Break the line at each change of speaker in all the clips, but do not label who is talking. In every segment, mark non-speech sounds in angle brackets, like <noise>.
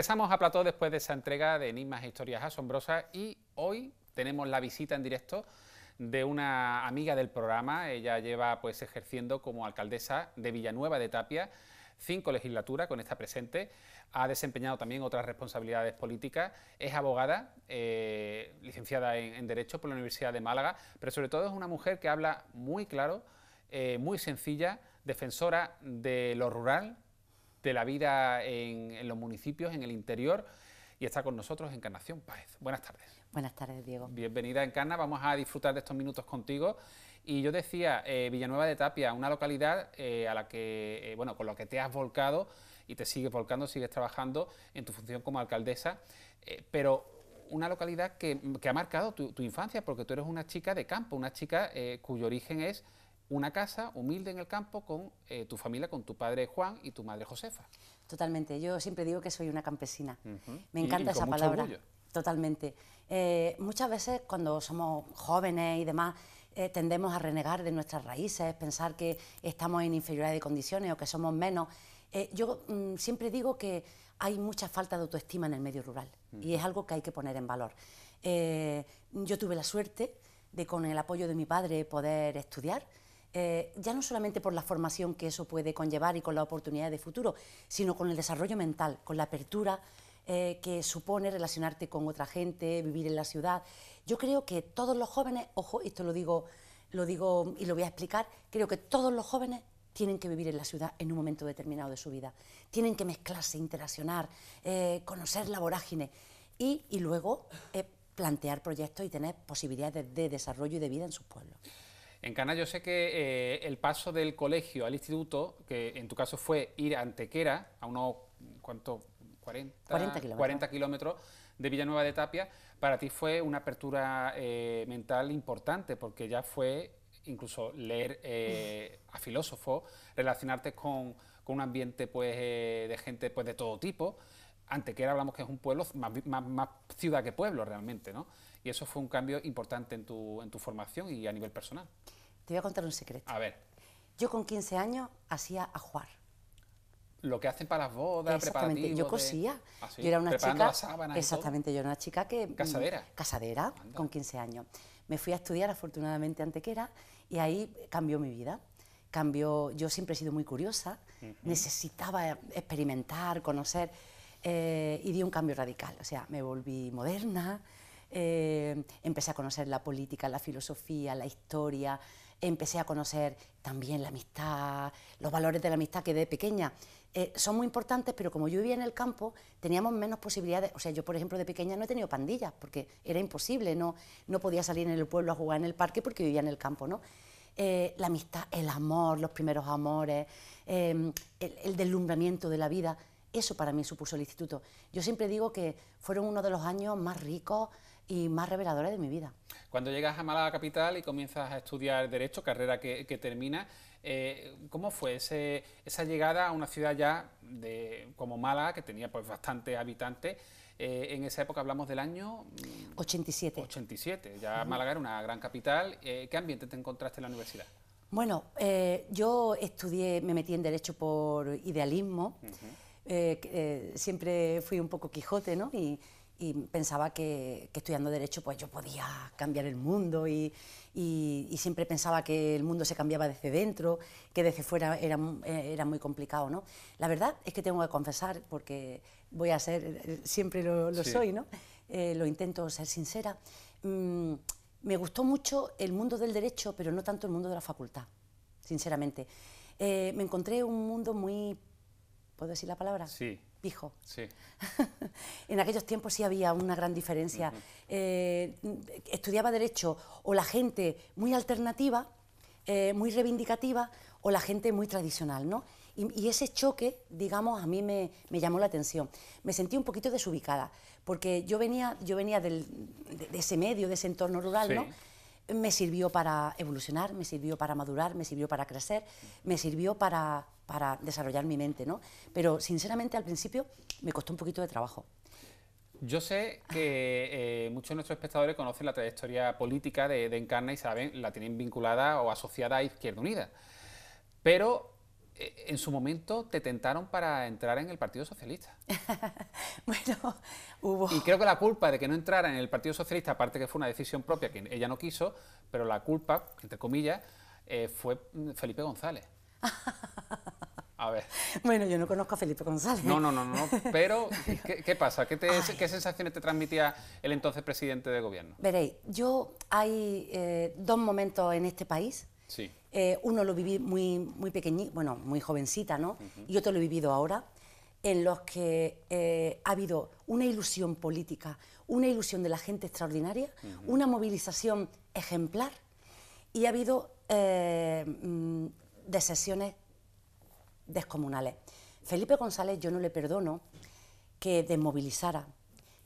Empezamos a Plató después de esa entrega de Enigmas e Historias Asombrosas y hoy tenemos la visita en directo de una amiga del programa. Ella lleva pues ejerciendo como alcaldesa de Villanueva de Tapia cinco legislaturas con esta presente. Ha desempeñado también otras responsabilidades políticas. Es abogada, eh, licenciada en, Derecho por la Universidad de Málaga, pero sobre todo es una mujer que habla muy claro, eh, muy sencilla, defensora de lo rural, de la vida en, los municipios, en el interior y está con nosotros Encarnación Páez. Buenas tardes. Buenas tardes, Diego. Bienvenida, Encarna. Vamos a disfrutar de estos minutos contigo. Y yo decía, eh, Villanueva de Tapia, una localidad eh, a la que, eh, bueno, con la que te has volcado y te sigues volcando, sigues trabajando en tu función como alcaldesa, pero una localidad que, ha marcado tu, tu, infancia, porque tú eres una chica de campo, una chica cuyo origen es una casa humilde en el campo con eh, tu familia, con tu padre Juan y tu madre Josefa.
Totalmente, yo siempre digo que soy una campesina. Me encanta esa palabra. Orgullo. Totalmente. Eh, muchas veces cuando somos jóvenes y demás, eh, tendemos a renegar de nuestras raíces, pensar que estamos en inferioridad de condiciones o que somos menos. yo mm, siempre digo que hay mucha falta de autoestima en el medio rural y es algo que hay que poner en valor. yo tuve la suerte de con el apoyo de mi padre poder estudiar eh, ya no solamente por la formación que eso puede conllevar y con la oportunidad de futuro, sino con el desarrollo mental, con la apertura eh, que supone relacionarte con otra gente, vivir en la ciudad. Yo creo que todos los jóvenes, ojo, esto lo digo, lo digo y lo voy a explicar, creo que todos los jóvenes tienen que vivir en la ciudad en un momento determinado de su vida, tienen que mezclarse, interaccionar, eh, conocer la vorágine y, y luego plantear proyectos y tener posibilidades de desarrollo y de vida en sus pueblos.
En Canal yo sé que eh, el paso del colegio al instituto, que en tu caso fue ir a Antequera, a unos 40, 40 kilómetros. de Villanueva de Tapia, para ti fue una apertura eh, mental importante, porque ya fue incluso leer eh, a filósofos, relacionarte con, un ambiente pues, de gente pues, de todo tipo. Antequera hablamos que es un pueblo, más, más ciudad que pueblo realmente, ¿no? Y eso fue un cambio importante en tu, en tu formación y a nivel personal.
Te voy a contar un secreto. A ver. Yo con 15 años hacía ajuar.
Lo que hacen para las
bodas, Exactamente, yo cosía. Ah, yo era una chica. exactamente, yo era una chica que. Mm, casadera. Casadera, con 15 años. Me fui a estudiar afortunadamente Antequera y ahí cambió mi vida. Cambió, yo siempre he sido muy curiosa, necesitaba experimentar, conocer eh, y di un cambio radical. O sea, me volví moderna, eh, empecé a conocer la política, la filosofía, la historia, empecé a conocer también la amistad, los valores de la amistad que de pequeña eh, son muy importantes, pero como yo vivía en el campo, teníamos menos posibilidades. O sea, yo, por ejemplo, de pequeña no he tenido pandillas, porque era imposible, no, no podía salir en el pueblo a jugar en el parque porque vivía en el campo, ¿no? Eh, la amistad, el amor, los primeros amores, em, el, el, deslumbramiento de la vida, eso para mí supuso el instituto. Yo siempre digo que fueron uno de los años más ricos, y más reveladora de mi vida.
Cuando llegas a Málaga Capital y comienzas a estudiar Derecho, carrera que, termina, eh, ¿cómo fue ese, esa llegada a una ciudad ya de, como Málaga, que tenía pues bastante habitantes? Eh, en esa época hablamos del año...
87. 87,
ya Málaga era una gran capital. Eh, ¿Qué ambiente te encontraste en la universidad?
Bueno, yo estudié, me metí en Derecho por idealismo. siempre fui un poco Quijote, ¿no? Y, y pensaba que, estudiando Derecho pues yo podía cambiar el mundo y, siempre pensaba que el mundo se cambiaba desde dentro, que desde fuera era, era, muy complicado, ¿no? La verdad es que tengo que confesar, porque voy a ser, siempre lo, soy, ¿no? Eh, lo intento ser sincera. Mm, me gustó mucho el mundo del derecho, pero no tanto el mundo de la facultad, sinceramente. Eh, me encontré un mundo muy... ¿Puedo decir la palabra? Sí dijo Sí. <laughs> en aquellos tiempos sí había una gran diferencia. Eh, estudiaba derecho o la gente muy alternativa, eh, muy reivindicativa, o la gente muy tradicional, ¿no? Y, ese choque, digamos, a mí me, llamó la atención. Me sentí un poquito desubicada, porque yo venía, yo venía de, ese medio, de ese entorno rural, ¿no? me sirvió para evolucionar, me sirvió para madurar, me sirvió para crecer, me sirvió para, para desarrollar mi mente, ¿no? Pero sinceramente al principio me costó un poquito de trabajo.
Yo sé que eh, muchos de nuestros espectadores conocen la trayectoria política de, de, Encarna y saben, la tienen vinculada o asociada a Izquierda Unida. Pero en su momento te tentaron para entrar en el Partido Socialista. <laughs> bueno, hubo... Y creo que la culpa de que no entrara en el Partido Socialista, aparte que fue una decisión propia que ella no quiso, pero la culpa, entre comillas, eh, fue Felipe González. <laughs> A ver.
Bueno, yo no conozco a Felipe González. No, no, no, no.
Pero, <laughs> ¿qué, pasa? ¿Qué, sensaciones te transmitía el entonces presidente de gobierno?
Veréis, yo hay eh, dos momentos en este país eh, uno lo viví muy, muy pequeñito bueno, muy jovencita, ¿no? Y otro lo he vivido ahora, en los que eh, ha habido una ilusión política, una ilusión de la gente extraordinaria, una movilización ejemplar y ha habido eh, mm, descomunales. Felipe González yo no le perdono que desmovilizara,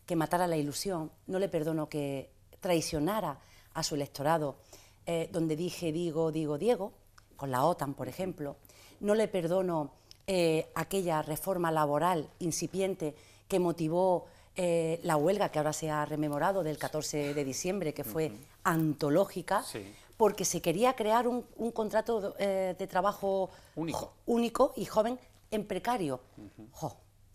que matara la ilusión, no le perdono que traicionara a su electorado, eh, donde dije digo, digo, Diego, con la OTAN, por ejemplo. No le perdono eh, aquella reforma laboral incipiente que motivó eh, la huelga que ahora se ha rememorado del 14 de diciembre, que fue antológica, porque se quería crear un, contrato de trabajo único. y joven en precario.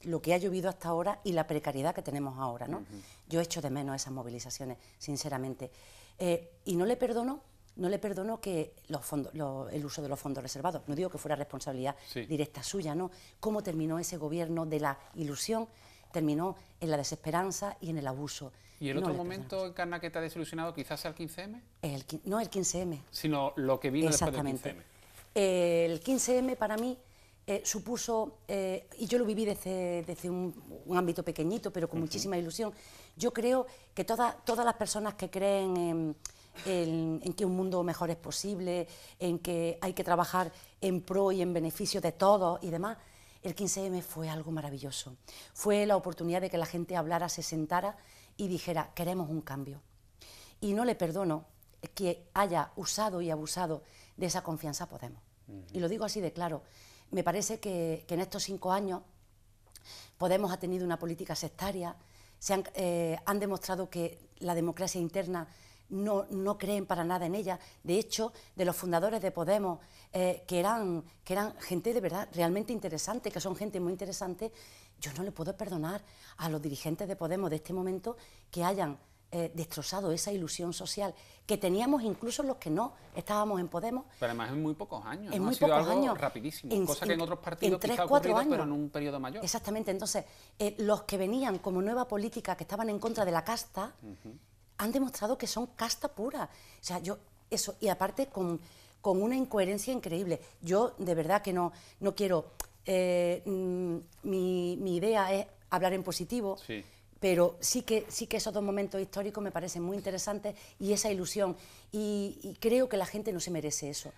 lo que ha llovido hasta ahora y la precariedad que tenemos ahora. ¿no? Yo echo de menos esas movilizaciones, sinceramente. y no le perdono no le perdono que los fondos, el uso de los fondos reservados, no digo que fuera responsabilidad directa suya, ¿no? ¿Cómo terminó ese gobierno de la ilusión? Terminó en la desesperanza y en el abuso. ¿Y el otro momento,
Encarna, que te ha desilusionado quizás sea el 15M?
no el 15M.
Sino lo que vino después 15M.
El 15M para mí eh, supuso, eh, y yo lo viví desde, un, ámbito pequeñito, pero con muchísima ilusión, yo creo que todas las personas que creen en en, que un mundo mejor es posible, en que hay que trabajar en pro y en beneficio de todos y demás, el 15M fue algo maravilloso. Fue la oportunidad de que la gente hablara, se sentara y dijera, queremos un cambio. Y no le perdono que haya usado y abusado de esa confianza Podemos. Y lo digo así de claro. Me parece que, en estos cinco años Podemos ha tenido una política sectaria, se han, eh, han, demostrado que la democracia interna no, creen para nada en ella. De hecho, de los fundadores de Podemos, eh, que, eran, gente de verdad realmente interesante, que son gente muy interesante, yo no le puedo perdonar a los dirigentes de Podemos de este momento que hayan eh, destrozado esa ilusión social que teníamos incluso los que no estábamos en Podemos.
Pero además en muy pocos años. En muy pocos años. Rapidísimo, en, cosa que en otros partidos en tres, años. en un periodo mayor.
Exactamente. Entonces, eh, los que venían como nueva política, que estaban en contra de la casta, han demostrado que son casta pura. O sea, yo, eso, y aparte con, con una incoherencia increíble. Yo de verdad que no, no quiero, eh, mm, mi, mi, idea es hablar en positivo. Pero sí que, sí que esos dos momentos históricos me parecen muy interesantes y esa ilusión. y creo que la gente no se merece eso.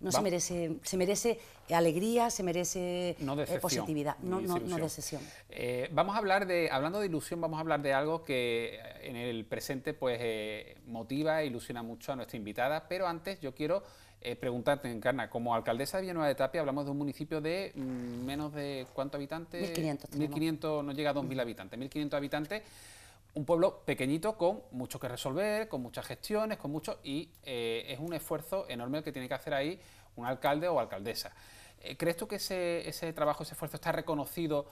No se merece, se merece alegría, se merece eh, positividad, no, de sesión
eh, vamos a hablar de, hablando de ilusión, vamos a hablar de algo que eh, en el presente pues motiva e ilusiona mucho a nuestra invitada, pero antes yo quiero preguntarte, Encarna, como alcaldesa de Villanueva de Tapia hablamos de un municipio de mm, menos de, ¿cuánto habitantes? 1.500. 1.500, no llega a 2.000 habitantes, 1.500 habitantes un pueblo pequeñito con mucho que resolver, con muchas gestiones, con mucho, y eh, es un esfuerzo enorme el que tiene que hacer ahí un alcalde o alcaldesa. Eh, ¿Crees tú que ese, ese trabajo, ese esfuerzo está reconocido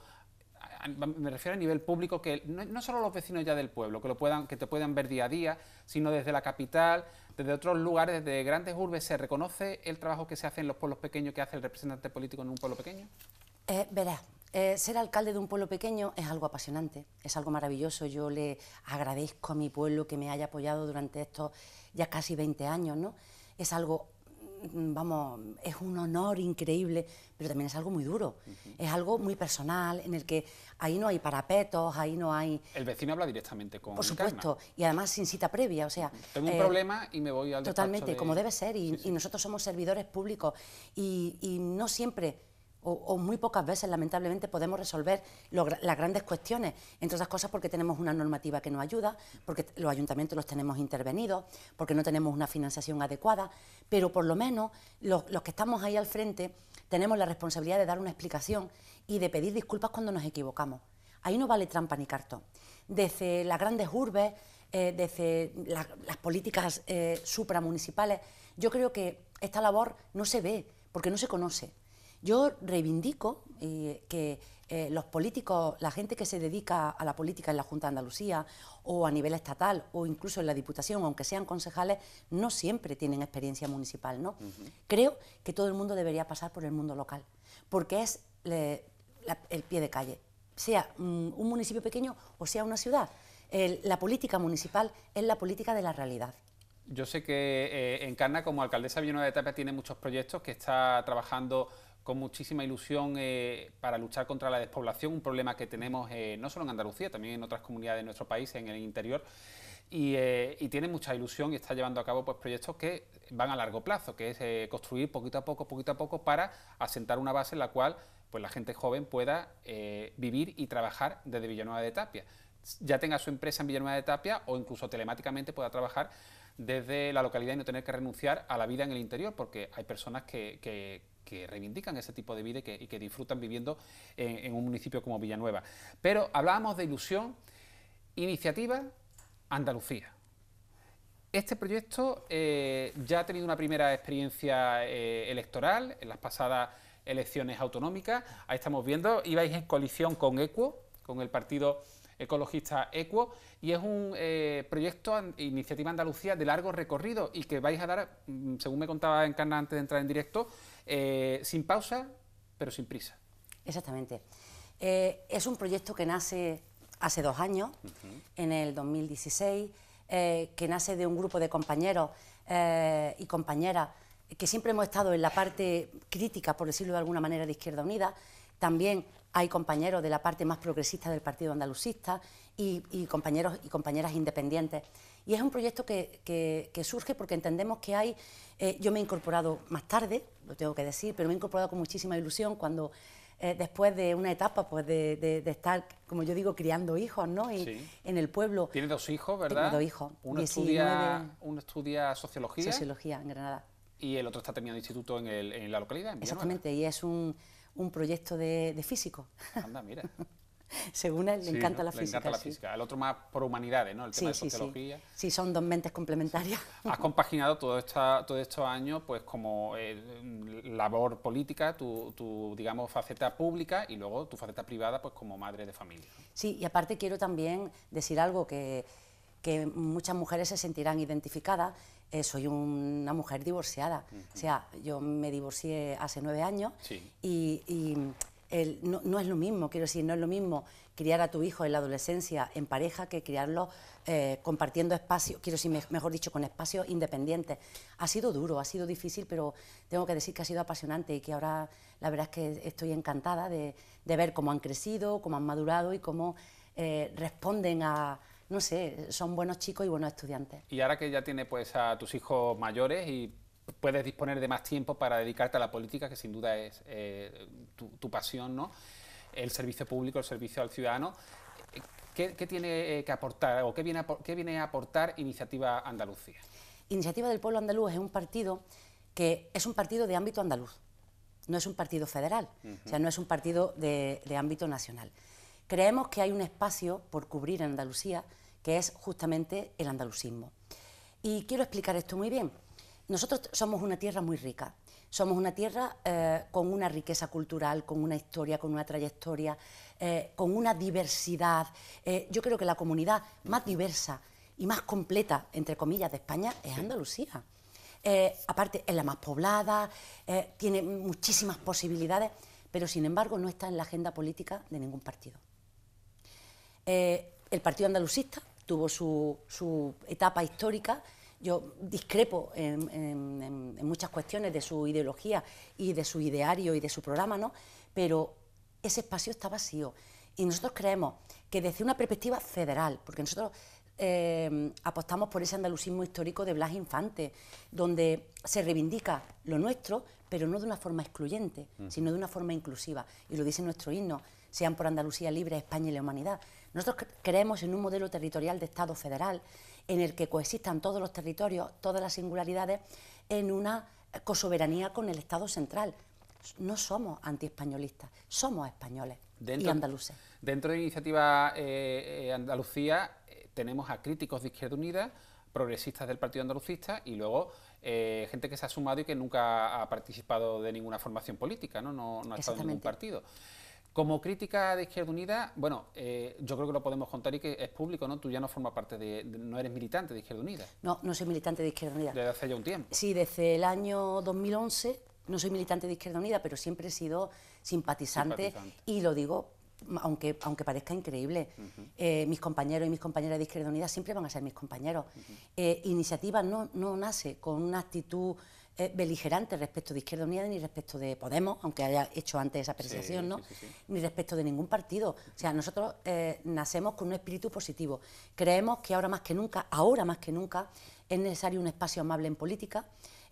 me refiero a nivel público, que no, solo los vecinos ya del pueblo, que, lo puedan, que te puedan ver día a día, sino desde la capital, desde otros lugares, desde grandes urbes, ¿se reconoce el trabajo que se hace en los pueblos pequeños que hace el representante político en un pueblo pequeño?
Eh, eh, ser alcalde de un pueblo pequeño es algo apasionante, es algo maravilloso. Yo le agradezco a mi pueblo que me haya apoyado durante estos ya casi 20 años, ¿no? Es algo, mm, vamos, es un honor increíble, pero también es algo muy duro. Es algo muy personal, en el que ahí no hay parapetos, ahí no hay...
El vecino habla directamente con Por supuesto,
y además sin cita previa, o sea... Tengo un eh, problema
y me voy al Totalmente, como debe
ser, y, nosotros somos servidores públicos, y no siempre o, muy pocas veces, lamentablemente, podemos resolver las grandes cuestiones, entre otras cosas porque tenemos una normativa que nos ayuda, porque los ayuntamientos los tenemos intervenidos, porque no tenemos una financiación adecuada, pero por lo menos los, que estamos ahí al frente tenemos la responsabilidad de dar una explicación y de pedir disculpas cuando nos equivocamos. Ahí no vale trampa ni cartón. Desde las grandes urbes, eh, desde las políticas eh, supramunicipales, yo creo que esta labor no se ve porque no se conoce. Yo reivindico eh, que eh, los políticos, la gente que se dedica a la política en la Junta de Andalucía o a nivel estatal o incluso en la Diputación, aunque sean concejales, no siempre tienen experiencia municipal. ¿no? Creo que todo el mundo debería pasar por el mundo local, porque es el pie de calle, sea mm, un municipio pequeño o sea una ciudad. la política municipal es la política de la realidad.
Yo sé que eh, Encarna, como alcaldesa Villanueva de Tapia, tiene muchos proyectos que está trabajando con muchísima ilusión eh, para luchar contra la despoblación, un problema que tenemos eh, no solo en Andalucía, también en otras comunidades de nuestro país, en el interior. Eh, y, tiene mucha ilusión y está llevando a cabo pues, proyectos que van a largo plazo, que es construir poquito a poco, poquito a poco, para asentar una base en la cual pues, la gente joven pueda vivir y trabajar desde Villanueva de Tapia. Ya tenga su empresa en Villanueva de Tapia o incluso telemáticamente pueda trabajar desde la localidad y no tener que renunciar a la vida en el interior, porque hay personas que que reivindican ese tipo de vida y que, disfrutan viviendo en, un municipio como Villanueva. Pero hablábamos de ilusión, iniciativa Andalucía. Este proyecto eh, ya ha tenido una primera experiencia eh, electoral en las pasadas elecciones autonómicas. Ahí estamos viendo, ibais en coalición con Equo, con el partido ecologista Equo, y es un eh, proyecto, iniciativa Andalucía de largo recorrido y que vais a dar, mm, según me contaba Encarna antes de entrar en directo, eh, sin pausa, pero sin prisa.
Exactamente. Eh, es un proyecto que nace hace dos años, en el 2016, eh, que nace de un grupo de compañeros y compañeras que siempre hemos estado en la parte crítica, por decirlo de alguna manera, de Izquierda Unida. También hay compañeros de la parte más progresista del Partido Andalucista y compañeros y compañeras independientes. Y es un proyecto que, surge porque entendemos que hay, eh, yo me he incorporado más tarde, lo tengo que decir, pero me he incorporado con muchísima ilusión cuando eh, después de una etapa pues, de, estar, como yo digo, criando hijos ¿no? y,
en el pueblo. Tiene dos hijos, ¿verdad? Tiene dos hijos. Uno, estudia, sociología.
Sociología en Granada.
Y el otro está terminando instituto en, el, en la localidad. En Exactamente,
y es un, un proyecto de, de físico. Anda, mira. <laughs> Según él, le encanta la física. Le encanta la física.
El otro más por humanidades, ¿no? El tema de sociología.
Sí, son dos mentes complementarias.
Has compaginado todos todo estos años, pues, como eh, labor política, tu, digamos, faceta pública y luego tu faceta privada, pues, como madre de familia.
Sí, y aparte quiero también decir algo que, que muchas mujeres se sentirán identificadas. Eh, soy una mujer divorciada. O sea, yo me divorcié hace nueve años y, no, es lo mismo, quiero decir, no es lo mismo criar a tu hijo en la adolescencia en pareja que criarlo eh, compartiendo espacio, quiero decir, mejor dicho, con espacios independientes. Ha sido duro, ha sido difícil, pero tengo que decir que ha sido apasionante y que ahora la verdad es que estoy encantada de, ver cómo han crecido, cómo han madurado y cómo eh, responden a, no sé, son buenos chicos y buenos estudiantes.
Y ahora que ya tiene pues a tus hijos mayores y puedes disponer de más tiempo para dedicarte a la política, que sin duda es eh, tu, pasión, ¿no? el servicio público, el servicio al ciudadano. ¿Qué, tiene eh, que aportar o qué viene a, aportar Iniciativa Andalucía?
Iniciativa del Pueblo Andaluz es un partido que es un partido de ámbito andaluz, no es un partido federal, o sea, no es un partido de, ámbito nacional. Creemos que hay un espacio por cubrir en Andalucía que es justamente el andalucismo. Y quiero explicar esto muy bien. Nosotros somos una tierra muy rica, somos una tierra eh, con una riqueza cultural, con una historia, con una trayectoria, eh, con una diversidad. Eh, yo creo que la comunidad más diversa y más completa, entre comillas, de España es Andalucía. aparte, es la más poblada, tiene muchísimas posibilidades, pero sin embargo no está en la agenda política de ningún partido. el Partido Andalucista tuvo su etapa histórica yo discrepo en, muchas cuestiones de su ideología y de su ideario y de su programa, ¿no? Pero ese espacio está vacío. Y nosotros creemos que desde una perspectiva federal, porque nosotros eh, apostamos por ese andalucismo histórico de Blas Infante, donde se reivindica lo nuestro, pero no de una forma excluyente, mm. sino de una forma inclusiva. Y lo dice nuestro himno, sean por Andalucía libre, España y la humanidad. Nosotros creemos en un modelo territorial de Estado federal en el que coexistan todos los territorios, todas las singularidades, en una cosoberanía con el Estado central. No somos antiespañolistas, somos españoles y andaluces.
Dentro de Iniciativa eh, eh, Andalucía eh, tenemos a críticos de Izquierda Unida, progresistas del Partido Andalucista y luego gente que se ha sumado y que nunca ha participado de ninguna formación política, no, no, no ha estado en ningún partido. Como crítica de Izquierda Unida, bueno, eh, yo creo que lo podemos contar y que es público, ¿no? Tú ya no formas parte de, no eres militante de Izquierda Unida.
No, no soy militante de Izquierda Unida. Desde hace ya un tiempo. Sí, desde el año 2011 no soy militante de Izquierda Unida, pero siempre he sido simpatizante, y lo digo aunque, aunque parezca increíble, eh, mis compañeros y mis compañeras de Izquierda Unida siempre van a ser mis compañeros. Eh, iniciativa no, no, nace con una actitud beligerante respecto de Izquierda Unida ni respecto de Podemos, aunque haya hecho antes esa apreciación, ¿no? ni respecto de ningún partido. O sea, nosotros eh, nacemos con un espíritu positivo. Creemos que ahora más que nunca, ahora más que nunca, es necesario un espacio amable en política,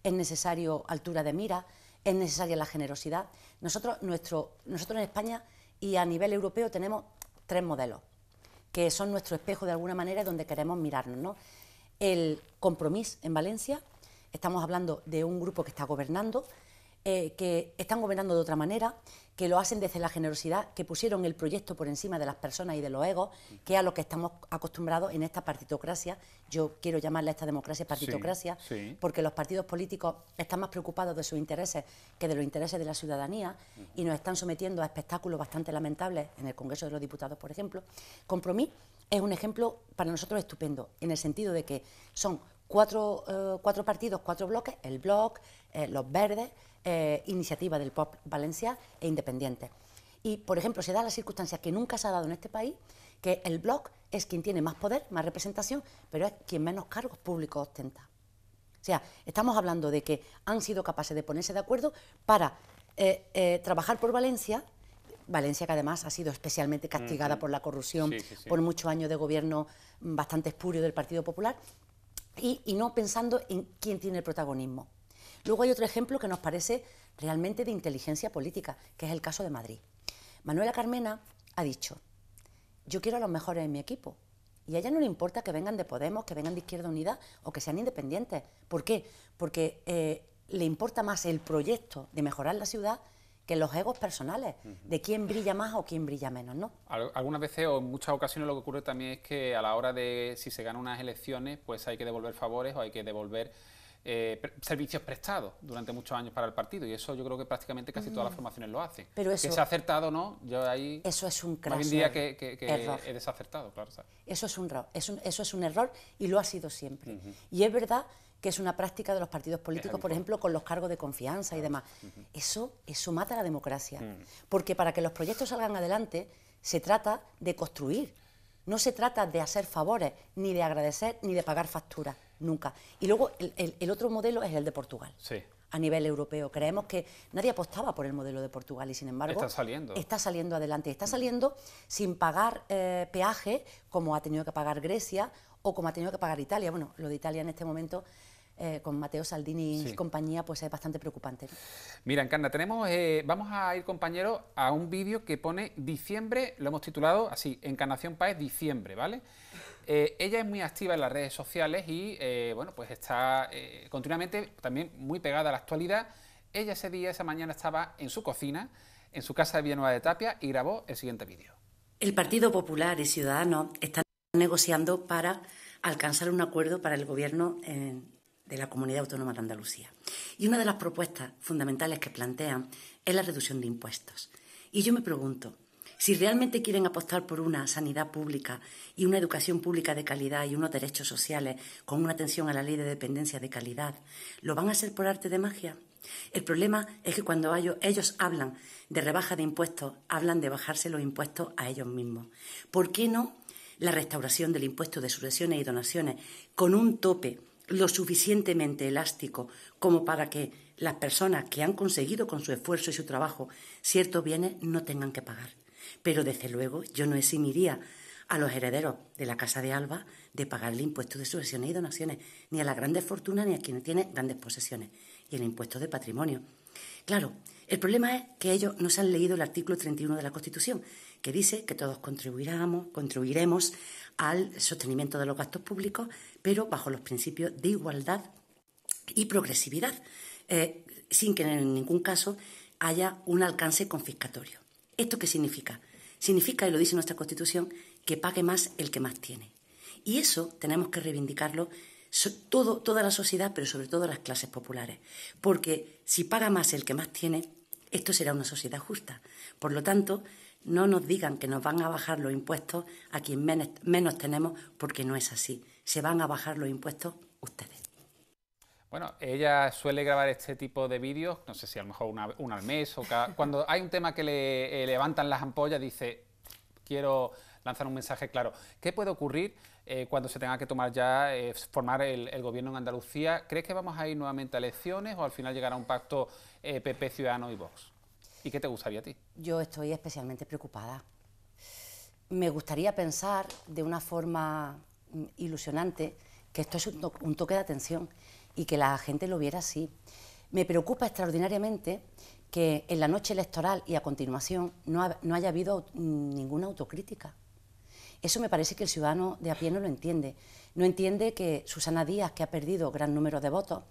es necesario altura de mira, es necesaria la generosidad. Nosotros, nuestro, nosotros en España y a nivel europeo tenemos tres modelos, que son nuestro espejo de alguna manera donde queremos mirarnos. ¿no? El compromiso en Valencia, Estamos hablando de un grupo que está gobernando, eh, que están gobernando de otra manera, que lo hacen desde la generosidad, que pusieron el proyecto por encima de las personas y de los egos, que es a lo que estamos acostumbrados en esta partitocracia. Yo quiero a esta democracia partitocracia, porque los partidos políticos están más preocupados de sus intereses que de los intereses de la ciudadanía y nos están sometiendo a espectáculos bastante lamentables en el Congreso de los Diputados, por ejemplo. Compromís es un ejemplo para nosotros estupendo, en el sentido de que son cuatro, eh, cuatro partidos, cuatro bloques, el Bloque eh, los Verdes, eh, Iniciativa del Pop Valencia e Independiente. Y, por ejemplo, se da la circunstancia que nunca se ha dado en este país, que el Bloc es quien tiene más poder, más representación, pero es quien menos cargos públicos ostenta. O sea, estamos hablando de que han sido capaces de ponerse de acuerdo para trabajar por Valencia, Valencia, que además ha sido especialmente castigada por la corrupción, por muchos años de gobierno mm, bastante espurio del Partido Popular, y, no pensando en quién tiene el protagonismo. Luego hay otro ejemplo que nos parece realmente de inteligencia política, que es el caso de Madrid. Manuela Carmena ha dicho, yo quiero a los mejores en mi equipo, y a ella no le importa que vengan de Podemos, que vengan de Izquierda Unida o que sean independientes. ¿Por qué? Porque eh, le importa más el proyecto de mejorar la ciudad que los egos personales, de quién brilla más o quién brilla menos, ¿no?
Algunas veces o en muchas ocasiones lo que ocurre también es que a la hora de si se ganan unas elecciones, pues hay que devolver favores o hay que devolver eh, servicios prestados durante muchos años para el partido. Y eso yo creo que prácticamente casi todas las mm. formaciones lo hacen. Pero eso, que acertado no, yo ahí...
Eso es un Hoy día que,
he desacertado, claro.
Eso, es un, error, eso es un error y lo ha sido siempre. Y es verdad que es una práctica de los partidos políticos, por ejemplo, con los cargos de confianza y demás. Eso, eso mata la democracia, mm. porque para que los proyectos salgan adelante se trata de construir, no se trata de hacer favores, ni de agradecer, ni de pagar facturas, nunca. Y luego el, otro modelo es el de Portugal. Sí a nivel europeo. Creemos que nadie apostaba por el modelo de Portugal y sin embargo está saliendo, está saliendo adelante. Está mm. saliendo sin pagar eh, peaje como ha tenido que pagar Grecia o como ha tenido que pagar Italia. Bueno, lo de Italia en este momento eh, con Mateo Saldini y compañía, pues es bastante preocupante.
Mira, Encarna, tenemos, eh, vamos a ir, compañero... a un vídeo que pone diciembre, lo hemos titulado así, Encarnación Paez diciembre, ¿vale? Eh, ella es muy activa en las redes sociales y, bueno, pues está continuamente también muy pegada a la actualidad. Ella ese día, esa mañana, estaba en su cocina, en su casa de Villanueva de Tapia y grabó el siguiente vídeo.
El Partido Popular y Ciudadanos están negociando para alcanzar un acuerdo para el gobierno en de la Comunidad Autónoma de Andalucía. Y una de las propuestas fundamentales que plantean es la reducción de impuestos. Y yo me pregunto, si realmente quieren apostar por una sanidad pública y una educación pública de calidad y unos derechos sociales con una atención a la ley de dependencia de calidad, ¿lo van a hacer por arte de magia? El problema es que cuando ellos hablan de rebaja de impuestos, hablan de bajarse los impuestos a ellos mismos. ¿Por qué no la restauración del impuesto de sucesiones y donaciones con un tope lo suficientemente elástico como para que las personas que han conseguido con su esfuerzo y su trabajo ciertos bienes no tengan que pagar. Pero desde luego yo no eximiría a los herederos de la Casa de Alba de pagar el impuesto de sucesiones y donaciones, ni a las grandes fortunas ni a quienes tienen grandes posesiones, y el impuesto de patrimonio. Claro, el problema es que ellos no se han leído el artículo 31 de la Constitución, que dice que todos contribuiremos, contribuiremos al sostenimiento de los gastos públicos, pero bajo los principios de igualdad y progresividad, eh, sin que en ningún caso haya un alcance confiscatorio. ¿Esto qué significa? Significa, y lo dice nuestra Constitución, que pague más el que más tiene. Y eso tenemos que reivindicarlo todo, toda la sociedad, pero sobre todo las clases populares. Porque si paga más el que más tiene, esto será una sociedad justa. Por lo tanto, no nos digan que nos van a bajar los impuestos a quien menos, tenemos, porque no es así. Se van a bajar los impuestos ustedes.
Bueno, ella suele grabar este tipo de vídeos, no sé si a lo mejor una, al mes o cada, cuando hay un tema que le eh, levantan las ampollas, dice, quiero lanzan un mensaje claro. ¿Qué puede ocurrir eh, cuando se tenga que tomar ya, eh, formar el, gobierno en Andalucía? ¿Crees que vamos a ir nuevamente a elecciones o al final llegará un pacto eh, PP, Ciudadano y Vox? ¿Y qué te gustaría a ti?
Yo estoy especialmente preocupada. Me gustaría pensar de una forma mm, ilusionante que esto es un, toque de atención y que la gente lo viera así. Me preocupa extraordinariamente que en la noche electoral y a continuación no haya habido mm, ninguna autocrítica. Eso me parece que el ciudadano de a pie no lo entiende. No entiende que Susana Díaz, que ha perdido gran número de votos,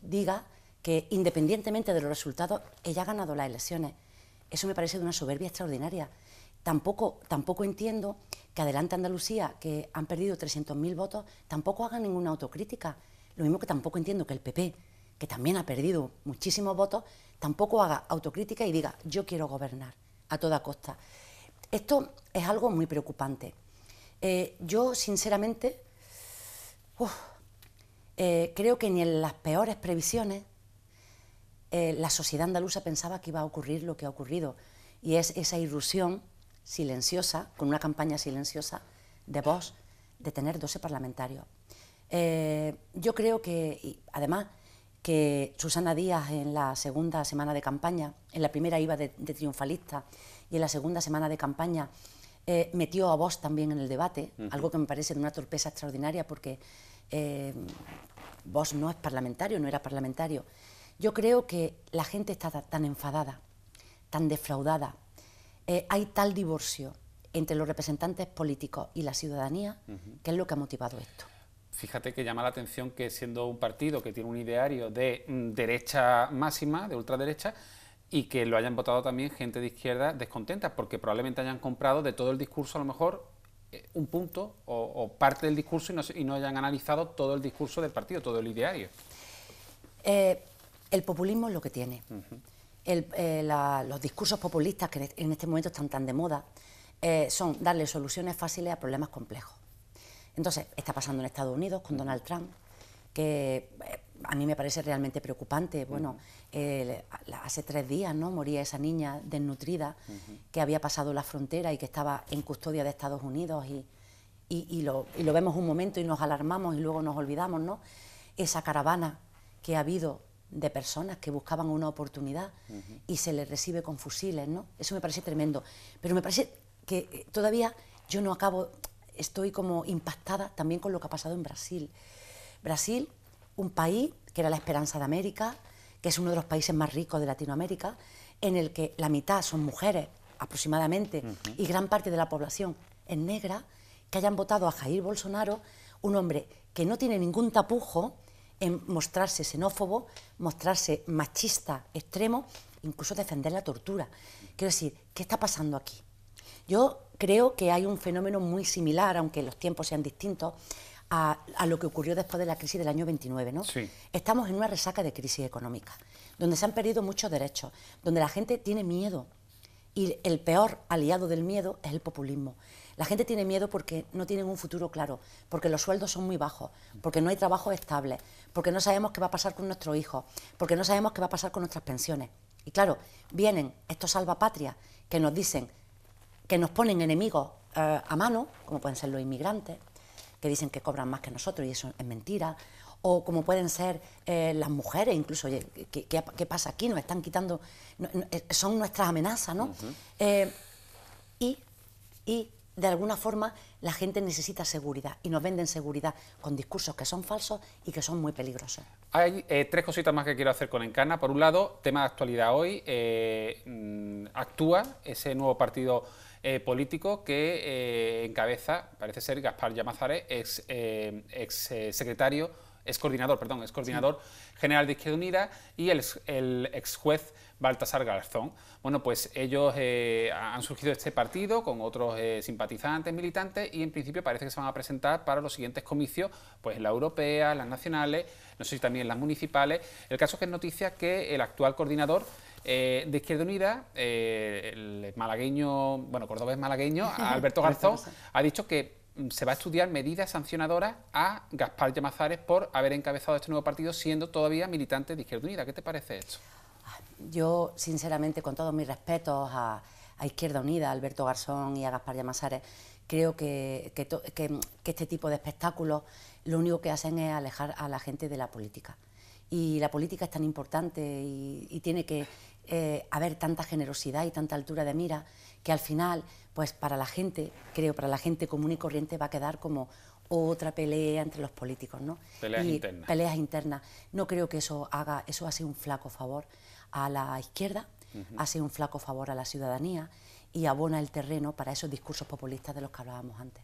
diga que independientemente de los resultados, ella ha ganado las elecciones. Eso me parece de una soberbia extraordinaria. Tampoco, tampoco entiendo que Adelante Andalucía, que han perdido 300.000 votos, tampoco haga ninguna autocrítica. Lo mismo que tampoco entiendo que el PP, que también ha perdido muchísimos votos, tampoco haga autocrítica y diga, yo quiero gobernar a toda costa. Esto es algo muy preocupante. Eh, yo, sinceramente, eh, creo que ni en las peores previsiones eh, la sociedad andaluza pensaba que iba a ocurrir lo que ha ocurrido. Y es esa irrupción silenciosa, con una campaña silenciosa de voz, de tener 12 parlamentarios. yo creo que, además, que Susana Díaz en la segunda semana de campaña, en la primera iba de triunfalista y en la segunda semana de campaña eh, metió a vos también en el debate, algo que me parece de una torpeza extraordinaria porque eh, no es parlamentario, no era parlamentario. Yo creo que la gente está tan enfadada, tan defraudada, eh, hay tal divorcio entre los representantes políticos y la ciudadanía, que es lo que ha motivado esto
fíjate que llama la atención que siendo un partido que tiene un ideario de mm, derecha máxima, de ultraderecha, y que lo hayan votado también gente de izquierda descontenta, porque probablemente hayan comprado de todo el
discurso a lo mejor eh, un punto
o, parte del discurso y no, no, hayan analizado todo el discurso del partido, todo el ideario.
Eh, el populismo es lo que tiene. Eh, los discursos populistas que e, en este momento están tan de moda son darle soluciones fáciles a problemas complejos. Entonces, está pasando en Estados Unidos con Donald Trump, que a mí me parece realmente preocupante. Bueno, hace tres días ¿no? moría esa niña desnutrida que había pasado la frontera y que estaba en custodia de Estados Unidos y, lo, vemos un momento y nos alarmamos y luego nos olvidamos, ¿no? Esa caravana que ha habido de personas que buscaban una oportunidad y se les recibe con fusiles, ¿no? Eso me parece tremendo. Pero me parece que eh, todavía yo no acabo, estoy como impactada también con lo que ha pasado en Brasil. Brasil un país que era la esperanza de América, que es uno de los países más ricos de Latinoamérica, en el que la mitad son mujeres aproximadamente y gran parte de la población es negra, que hayan votado a Jair Bolsonaro, un hombre que no tiene ningún tapujo en mostrarse xenófobo, mostrarse machista extremo, incluso defender la tortura. Quiero decir, ¿qué está pasando aquí? Yo creo que hay un fenómeno muy similar, aunque los tiempos sean distintos, a, lo que ocurrió después de la crisis del año 29, ¿no? Estamos en una resaca de crisis económica, donde se han perdido muchos derechos, donde la gente tiene miedo y el peor aliado del miedo es el populismo. La gente tiene miedo porque no tienen un futuro claro, porque los sueldos son muy bajos, porque no hay trabajo estable, porque no sabemos qué va a pasar con nuestros hijos, porque no sabemos qué va a pasar con nuestras pensiones. Y claro, vienen estos salvapatrias que nos dicen, que nos ponen enemigos eh, a mano, como pueden ser los inmigrantes, que dicen que cobran más que nosotros y eso es mentira, o como pueden ser eh, las mujeres, incluso, ¿qué, pasa aquí? Nos están quitando, eh, son nuestras amenazas, ¿no? Eh, y, de alguna forma la gente necesita seguridad y nos venden seguridad con discursos que son falsos y que son muy peligrosos.
Hay tres cositas más que quiero hacer con Encarna. Por un lado, tema de actualidad hoy. Mm, actúa ese nuevo partido eh, político que eh, encabeza, parece ser, Gaspar Llamazares, ex, eh, ex secretario, ex coordinador, perdón, ex coordinador general de Izquierda Unida y el, ex juez Baltasar Garzón. Bueno, pues ellos han surgido este partido con otros simpatizantes, militantes y en principio parece que se van a presentar para los siguientes comicios, pues la europea, las nacionales, no sé si también las municipales. El caso es que es noticia que el actual coordinador eh, de Izquierda Unida, eh, el malagueño, bueno, cordobés malagueño, <laughs> Alberto Garzón, ha dicho que mm, se va a estudiar medidas sancionadoras a Gaspar Llamazares por haber encabezado este nuevo partido siendo todavía militante de Izquierda Unida. ¿Qué te parece esto?
Yo, sinceramente, con todos mis respetos a, Izquierda Unida, a Alberto Garzón y a Gaspar Llamazares, creo mm, que, este tipo de espectáculos lo único que hacen es alejar a la gente de la política. Y la política es tan importante y tiene que eh, haber tanta generosidad y tanta altura de mira que al final, pues para la gente, creo, para la gente común y corriente va a quedar como otra pelea entre los políticos, ¿no? Peleas internas. No creo que eso haga, eso hace un flaco favor a la izquierda, hace un flaco favor a la ciudadanía y abona el terreno para esos discursos populistas de los que hablábamos antes.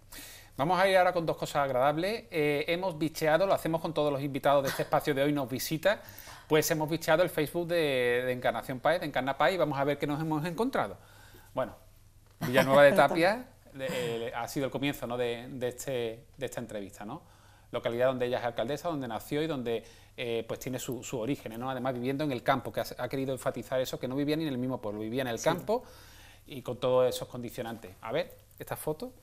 Vamos a ir ahora con dos cosas agradables. Eh, hemos bicheado, lo hacemos con todos los invitados de este espacio de hoy, nos visita, pues hemos bicheado el Facebook de, Encarnación Paez, de Encarna y vamos a ver qué nos hemos encontrado. Bueno,
Villanueva de Tapia
<laughs> eh, ha sido el comienzo este, de, esta entrevista, ¿no? localidad donde ella es alcaldesa, donde nació y donde eh, pues tiene su, su origen, ¿no? además viviendo en el campo, que ha, querido enfatizar eso, que no vivía ni en el mismo pueblo, vivía en el campo y con todos esos condicionantes. A ver, esta
foto.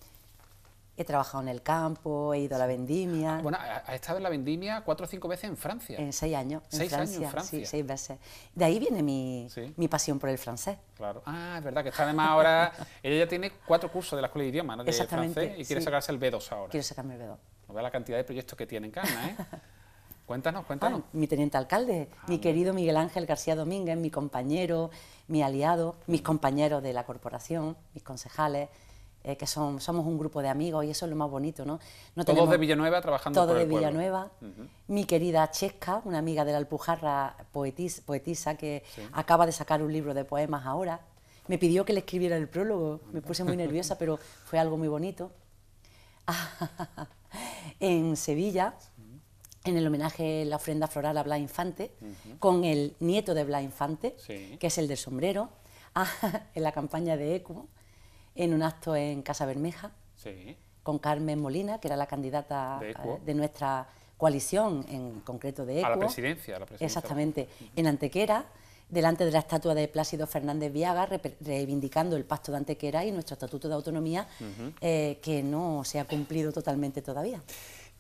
He trabajado en el campo, he ido a la vendimia. Bueno, ha estado en la
vendimia cuatro o cinco veces en Francia. En
seis años. En seis Francia, años Francia. Sí, seis veces. De ahí viene mi, pasión por el francés.
Claro. Ah, es verdad, que está además ahora. <laughs> ella ya tiene cuatro cursos de la escuela de idiomas, ¿no? De francés, y quiere sacarse el B2 ahora. Quiere sacarme el B2. No vea la cantidad de proyectos que tiene en Cana, ¿eh?
<laughs>
Cuéntanos, cuéntanos.
mi teniente alcalde, ah, mi querido Miguel Ángel García Domínguez, mi compañero, mi aliado, mis mm. compañeros de la corporación, mis concejales, eh, que somos un grupo de amigos y eso es lo más bonito, ¿no? todos de
Villanueva trabajando Todos el de Villanueva.
Mi querida Chesca, una amiga de la Alpujarra poetisa, que acaba de sacar un libro de poemas ahora, me pidió que le escribiera el prólogo, me puse muy nerviosa, pero fue algo muy bonito. <laughs> en Sevilla, en el homenaje, la ofrenda floral a Blas Infante, con el nieto de Blas Infante, que es el de sombrero, <laughs> en la campaña de ECU, en un acto en Casa Bermeja con Carmen Molina, que era la candidata de, eh, nuestra coalición, en concreto de ECO. A la presidencia.
Exactamente,
en Antequera, delante de la estatua de Plácido Fernández Viaga, reivindicando el pacto de Antequera y nuestro estatuto de autonomía, eh, que no se ha cumplido totalmente todavía.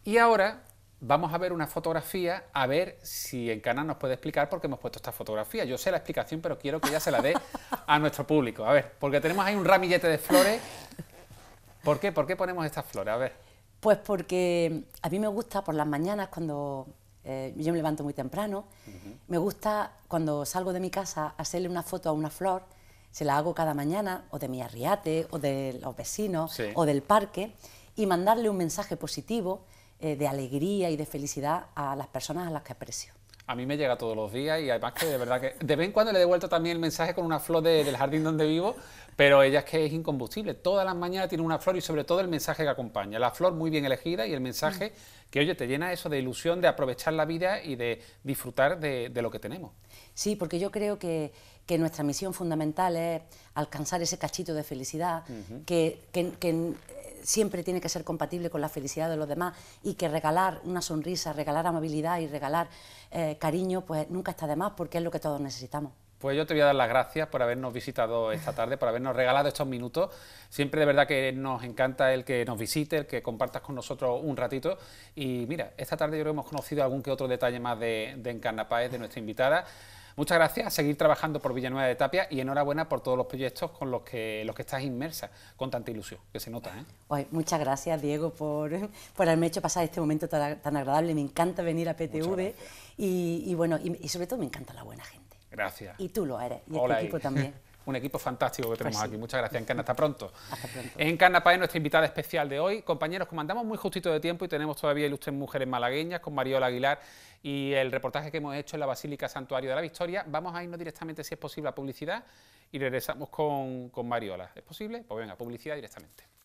Y
ahora vamos a ver una fotografía a ver si en canal nos puede explicar por qué hemos puesto esta fotografía. Yo sé la explicación, pero quiero que ya se la dé a nuestro público. A ver, porque tenemos ahí un ramillete de flores. ¿Por qué? ¿Por qué ponemos estas flores? A ver.
Pues porque a mí me gusta por las mañanas cuando eh, yo me levanto muy temprano, me gusta cuando salgo de mi casa hacerle una foto a una flor, se la hago cada mañana, o de mi arriate, o de los vecinos, o del parque, y mandarle un mensaje positivo, eh, de alegría y de felicidad a las personas a las que aprecio.
A mí me llega todos los días y además que de verdad que de vez en cuando le he devuelto también el mensaje con una flor del jardín donde vivo, pero ella es que es incombustible. Todas las mañanas tiene una flor y sobre todo el mensaje que acompaña. La flor muy bien elegida y el mensaje mm. que, oye, te llena eso de ilusión de aprovechar la vida y de disfrutar de, lo que tenemos.
Sí, porque yo creo que, nuestra misión fundamental es alcanzar ese cachito de felicidad, que, que siempre tiene que ser compatible con la felicidad de los demás y que regalar una sonrisa, regalar amabilidad y regalar eh, cariño, pues nunca está de más porque es lo que todos necesitamos.
Pues yo te voy a dar las gracias por habernos visitado esta tarde, por habernos regalado estos minutos. Siempre de verdad que nos encanta el que nos visite, el que compartas con nosotros un ratito. Y mira, esta tarde yo creo que hemos conocido algún que otro detalle más de, de Encarna de nuestra invitada. Muchas gracias, seguir trabajando por Villanueva de Tapia y enhorabuena por todos los proyectos con los que, los que estás inmersa, con tanta ilusión, que se
nota. ¿eh? muchas gracias, Diego, por, por haberme hecho pasar este momento tan, agradable. Me encanta venir a PTV y, bueno, y, sobre todo me encanta la buena gente. Gracias. Y tú lo eres, y equipo también.
<laughs> un equipo fantástico que pues tenemos aquí. Muchas gracias, Encarna. Hasta pronto. Hasta pronto. Encarna nuestra invitada especial de hoy. Compañeros, como andamos muy justito de tiempo y tenemos todavía Ilustres Mujeres Malagueñas con Mariola Aguilar y el reportaje que hemos hecho en la Basílica Santuario de la Victoria. Vamos a irnos directamente, si es posible, a publicidad y regresamos con, con Mariola. ¿Es posible? Pues venga, publicidad directamente.